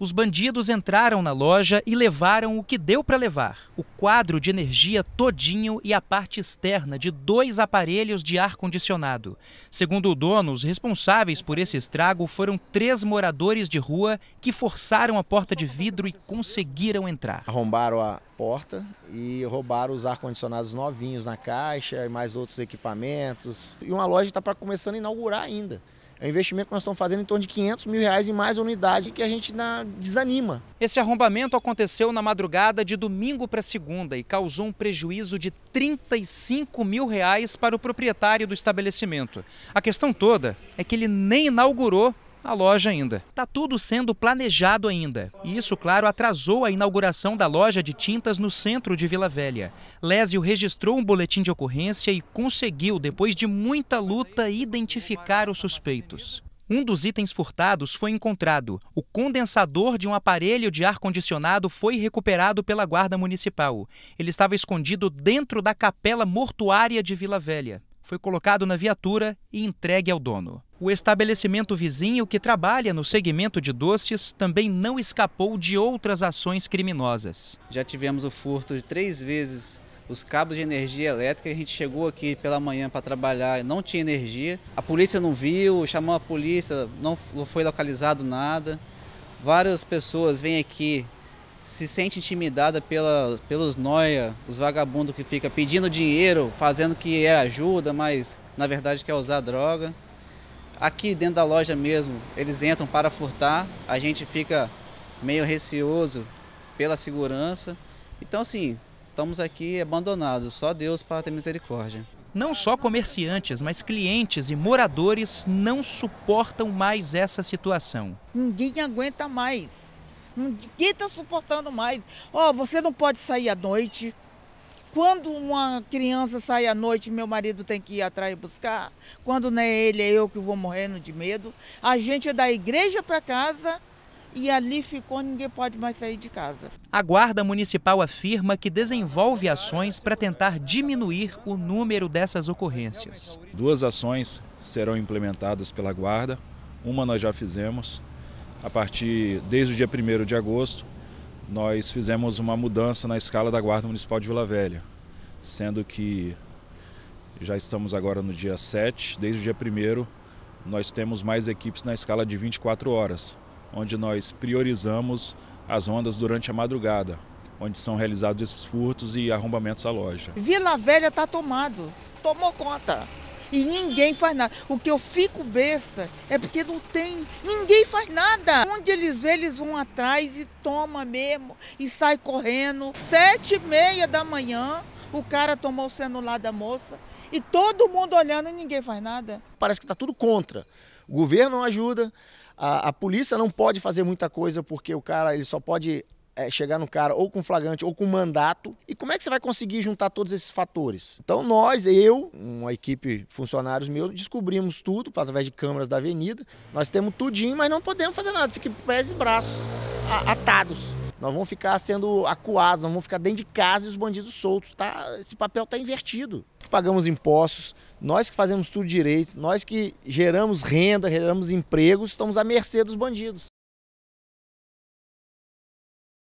os bandidos entraram na loja e levaram o que deu para levar: o quadro de energia todinho e a parte externa de dois aparelhos de ar-condicionado. Segundo o dono, os responsáveis por esse estrago foram três moradores de rua que forçaram a porta de vidro e conseguiram entrar. Arrombaram a porta e roubaram os ar-condicionados novinhos na caixa e mais outros equipamentos. E uma loja está para começando a inaugurar ainda. É um investimento que nós estamos fazendo em torno de 500 mil reais em mais unidade que a gente desanima. Esse arrombamento aconteceu na madrugada de domingo para segunda e causou um prejuízo de 35 mil reais para o proprietário do estabelecimento. A questão toda é que ele nem inaugurou a loja ainda. Tá tudo sendo planejado ainda. E isso, claro, atrasou a inauguração da loja de tintas no centro de Vila Velha. Lésio registrou um boletim de ocorrência e conseguiu, depois de muita luta, identificar os suspeitos. Um dos itens furtados foi encontrado. O condensador de um aparelho de ar-condicionado foi recuperado pela Guarda Municipal. Ele estava escondido dentro da capela mortuária de Vila Velha foi colocado na viatura e entregue ao dono. O estabelecimento vizinho, que trabalha no segmento de doces, também não escapou de outras ações criminosas. Já tivemos o furto de três vezes os cabos de energia elétrica. A gente chegou aqui pela manhã para trabalhar e não tinha energia. A polícia não viu, chamou a polícia, não foi localizado nada. Várias pessoas vêm aqui se sente intimidada pela, pelos noia, os vagabundos que fica pedindo dinheiro, fazendo que é ajuda, mas na verdade quer usar droga. Aqui dentro da loja mesmo, eles entram para furtar, a gente fica meio receoso pela segurança. Então assim, estamos aqui abandonados, só Deus para ter misericórdia. Não só comerciantes, mas clientes e moradores não suportam mais essa situação. Ninguém aguenta mais. Ninguém está suportando mais. Ó, oh, você não pode sair à noite. Quando uma criança sai à noite, meu marido tem que ir atrás e buscar. Quando não é ele, é eu que vou morrendo de medo. A gente é da igreja para casa e ali ficou, ninguém pode mais sair de casa. A Guarda Municipal afirma que desenvolve ações para tentar diminuir o número dessas ocorrências. Duas ações serão implementadas pela Guarda. Uma nós já fizemos, a partir desde o dia 1 de agosto, nós fizemos uma mudança na escala da Guarda Municipal de Vila Velha, sendo que já estamos agora no dia 7, desde o dia 1 nós temos mais equipes na escala de 24 horas, onde nós priorizamos as rondas durante a madrugada, onde são realizados esses furtos e arrombamentos à loja. Vila Velha está tomado, tomou conta e ninguém faz nada. O que eu fico besta é porque não tem, ninguém faz nada. Onde eles vê, eles vão atrás e toma mesmo e sai correndo. Sete e meia da manhã, o cara tomou o celular da moça e todo mundo olhando e ninguém faz nada. Parece que está tudo contra. O governo não ajuda, a, a polícia não pode fazer muita coisa porque o cara ele só pode é, chegar no cara ou com flagrante ou com mandato. E como é que você vai conseguir juntar todos esses fatores? Então nós, eu, uma equipe funcionários meus, descobrimos tudo através de câmeras da avenida. Nós temos tudinho, mas não podemos fazer nada. Fique pés e braços atados. Nós vamos ficar sendo acuados, nós vamos ficar dentro de casa e os bandidos soltos. Tá? Esse papel está invertido. Pagamos impostos, nós que fazemos tudo direito, nós que geramos renda, geramos empregos, estamos à mercê dos bandidos.